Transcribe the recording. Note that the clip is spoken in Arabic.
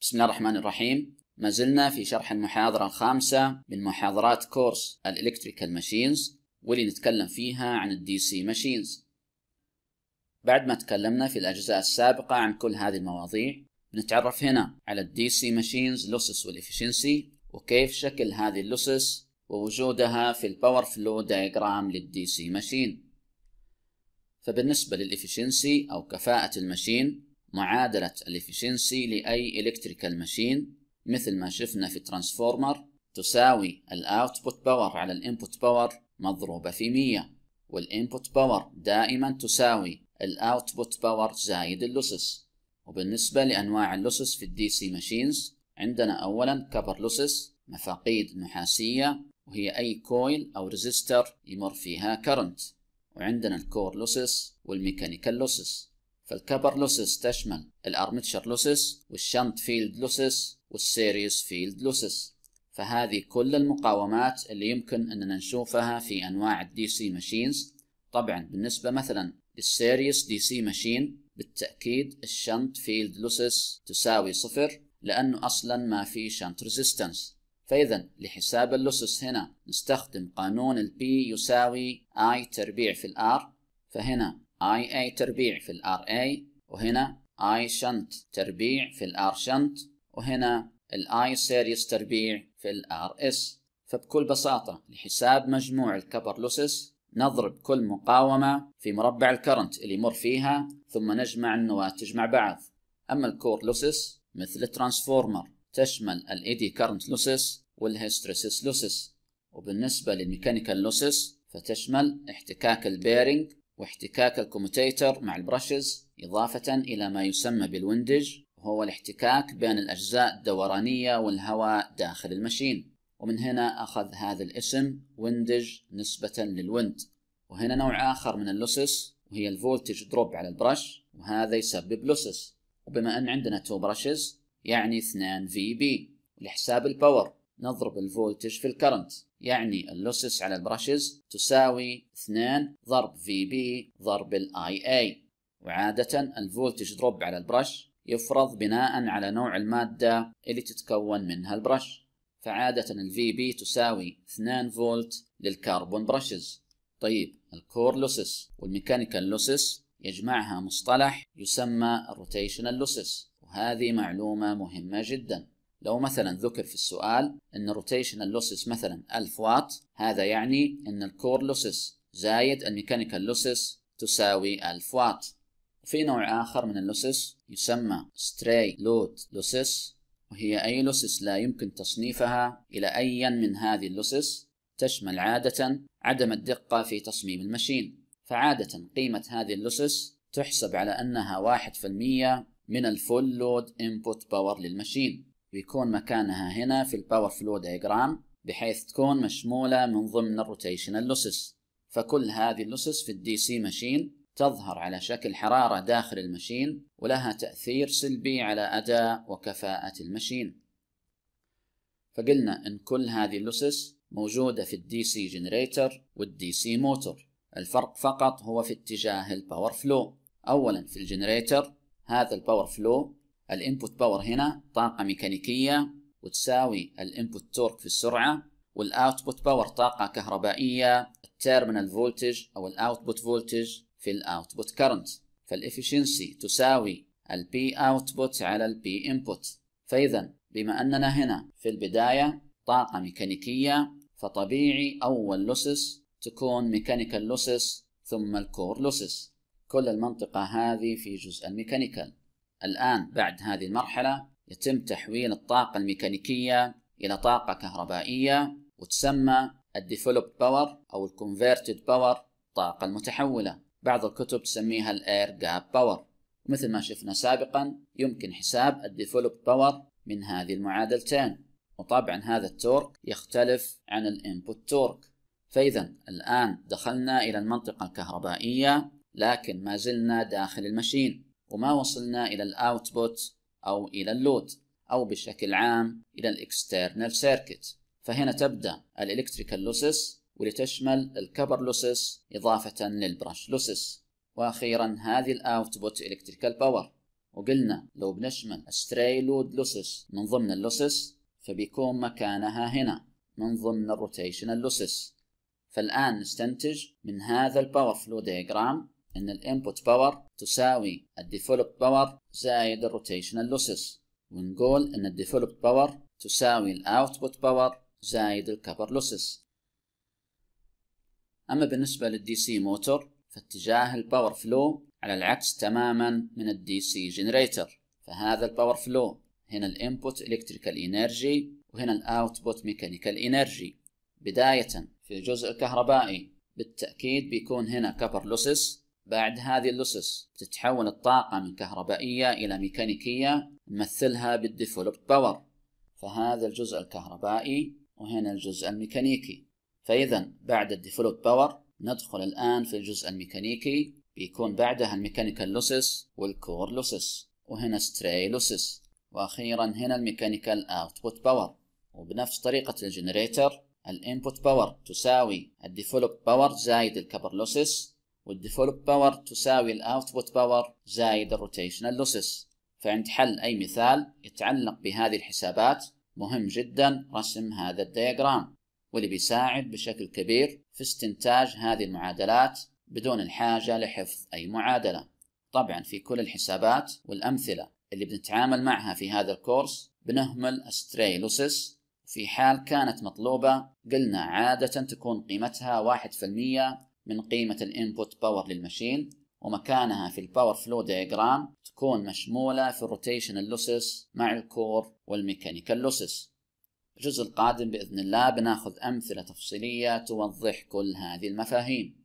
بسم الله الرحمن الرحيم ما زلنا في شرح المحاضرة الخامسة من محاضرات كورس الإلكتريكال ماشينز واللي نتكلم فيها عن الدي سي ماشينز بعد ما تكلمنا في الأجزاء السابقة عن كل هذه المواضيع نتعرف هنا على الدي سي ماشينز لوسس والإفشنسي وكيف شكل هذه اللوسس ووجودها في الباور فلو دايجرام للدي سي ماشين فبالنسبة للإفشنسي أو كفاءة الماشين معادلة الإفشنسي لأي إلكتريكال ماشين مثل ما شفنا في ترانسفورمر تساوي الأوتبوت باور على الإنبوت باور مضروبة في 100 والإنبوت باور دائما تساوي الأوتبوت باور زايد اللوسس وبالنسبة لأنواع اللوسس في الدي سي ماشينز عندنا أولا كبر لوسس مفاقيد نحاسية وهي أي كويل أو ريزستر يمر فيها كرنت وعندنا الكور لوسس والميكانيكال لوسس فالكبر لوسس تشمل الارمتشر لوسس والشنط فيلد لوسس والسيريوس فيلد لوسس فهذه كل المقاومات اللي يمكن اننا نشوفها في انواع الدي سي ماشينز طبعا بالنسبة مثلا للسيريوس دي سي ماشين بالتأكيد الشنط فيلد لوسس تساوي صفر لأنه أصلا ما في شنط ريزيستنس فإذا لحساب اللوسس هنا نستخدم قانون البي يساوي اي تربيع في الآر فهنا اي اي تربيع في الار اي وهنا اي شنت تربيع في الار شنت وهنا الاي سيريس تربيع في الار اس فبكل بساطة لحساب مجموع الكبر لوسس نضرب كل مقاومة في مربع الكرنت اللي يمر فيها ثم نجمع النواتج مع بعض أما الكور لوسس مثل الترانسفورمر تشمل الايدي كرنت لوسس والهيستريسيس لوسس وبالنسبة للميكانيكال لوسس فتشمل احتكاك البيرنج واحتكاك الكوموتيتر مع البرشز إضافة إلى ما يسمى بالوندج وهو الاحتكاك بين الأجزاء الدورانية والهواء داخل المشين ومن هنا أخذ هذا الاسم وندج نسبة للوند وهنا نوع آخر من اللوسس وهي الفولتج دروب على البرش وهذا يسبب لوسس وبما أن عندنا تو برشز يعني 2 في بي لحساب الباور نضرب الفولتج في الكرنت يعني اللوسس على البرشز تساوي 2 ضرب في بي ضرب الاي اي وعادة الفولتج دروب على البرش يفرض بناء على نوع المادة اللي تتكون منها البرش فعادة الفي بي تساوي 2 فولت للكربون برشز طيب الكور لوسس والميكانيكال لوسس يجمعها مصطلح يسمى الروتيشنال لوسس وهذه معلومة مهمة جداً لو مثلا ذكر في السؤال ان روتيشنال لوسس مثلا 1000 واط هذا يعني ان الكور لوسس زايد الميكانيكال لوسس تساوي 1000 واط في نوع آخر من اللوسس يسمى ستري لود لوسس وهي أي لوسس لا يمكن تصنيفها إلى أيا من هذه اللوسس تشمل عادة عدم الدقة في تصميم المشين فعادة قيمة هذه اللوسس تحسب على أنها 1% من الفول لود انبوت باور للمشين بيكون مكانها هنا في الباور فلو دايجرام بحيث تكون مشمولة من ضمن الروتيشنال لوسس فكل هذه اللوسس في الدي سي ماشين تظهر على شكل حرارة داخل المشين ولها تأثير سلبي على أداء وكفاءة المشين فقلنا إن كل هذه اللوسس موجودة في الدي سي جنريتر والدي سي موتور الفرق فقط هو في اتجاه الباور فلو أولا في الجنريتر هذا الباور فلو الانبوت باور هنا طاقة ميكانيكية وتساوي الانبوت تورك في السرعة والاوتبوت باور طاقة كهربائية التيرمينال فولتج او الاوتبوت فولتج في الاوتبوت كرنت فالافشنسي تساوي البي اوتبوت على البي انبوت فاذا بما اننا هنا في البداية طاقة ميكانيكية فطبيعي اول لوسس تكون ميكانيكال لوسس ثم الكور لوسس كل المنطقة هذه في جزء الميكانيكال الآن بعد هذه المرحلة يتم تحويل الطاقة الميكانيكية إلى طاقة كهربائية وتسمى الديفلوبد باور أو الكونفيرتد باور الطاقة المتحولة بعض الكتب تسميها الاير جاب باور مثل ما شفنا سابقا يمكن حساب الديفلوبد باور من هذه المعادلتين وطبعا هذا التورك يختلف عن الانبوت تورك فاذا الان دخلنا الى المنطقه الكهربائيه لكن ما زلنا داخل المشين وما وصلنا إلى الأوتبوت أو إلى اللود أو بشكل عام إلى الإكسترنال سيركت فهنا تبدأ الإلكتريكال لوسس ولتشمل الكبر لوسس إضافة للبرش لوسس وأخيرا هذه الأوتبوت إلكتريكال باور وقلنا لو بنشمل ستري لود لوسس من ضمن اللوسس فبيكون مكانها هنا من ضمن الروتيشنال لوسس فالآن نستنتج من هذا الباور فلو ديجرام ان الانبوت باور تساوي الديفلوب باور زائد الروتيشنال لوسز ونقول ان الديفلوب باور تساوي الاوتبوت باور زائد الكبر لوسز اما بالنسبه للدي سي موتور فاتجاه الباور فلو على العكس تماما من الدي سي جنريتر فهذا الباور فلو هنا الانبوت الكتريكال انرجي وهنا الاوتبوت ميكانيكال انرجي بدايه في الجزء الكهربائي بالتاكيد بيكون هنا كبر لوسز بعد هذه اللوسس تتحول الطاقة من كهربائية إلى ميكانيكية نمثلها بالديفلوبد باور فهذا الجزء الكهربائي وهنا الجزء الميكانيكي فإذا بعد الديفلوبد باور ندخل الآن في الجزء الميكانيكي بيكون بعدها الميكانيكال لوسس والكور لوسس وهنا ستري لوسس وأخيرا هنا الميكانيكال أوتبوت باور وبنفس طريقة الجنريتر الانبوت باور تساوي الديفلوبد باور زائد الكبر لوسس والديفولب باور تساوي الاوتبوت باور زائد الروتيشنال لوسس فعند حل اي مثال يتعلق بهذه الحسابات مهم جدا رسم هذا الدياجرام واللي بيساعد بشكل كبير في استنتاج هذه المعادلات بدون الحاجة لحفظ أي معادلة طبعا في كل الحسابات والأمثلة اللي بنتعامل معها في هذا الكورس بنهمل استري لوسس في حال كانت مطلوبة قلنا عادة تكون قيمتها 1% من قيمة الانبوت باور للماشين ومكانها في الباور فلو دياجرام تكون مشمولة في الروتيشن اللوسس مع الكور والميكانيكال لوسس الجزء القادم بإذن الله بناخذ أمثلة تفصيلية توضح كل هذه المفاهيم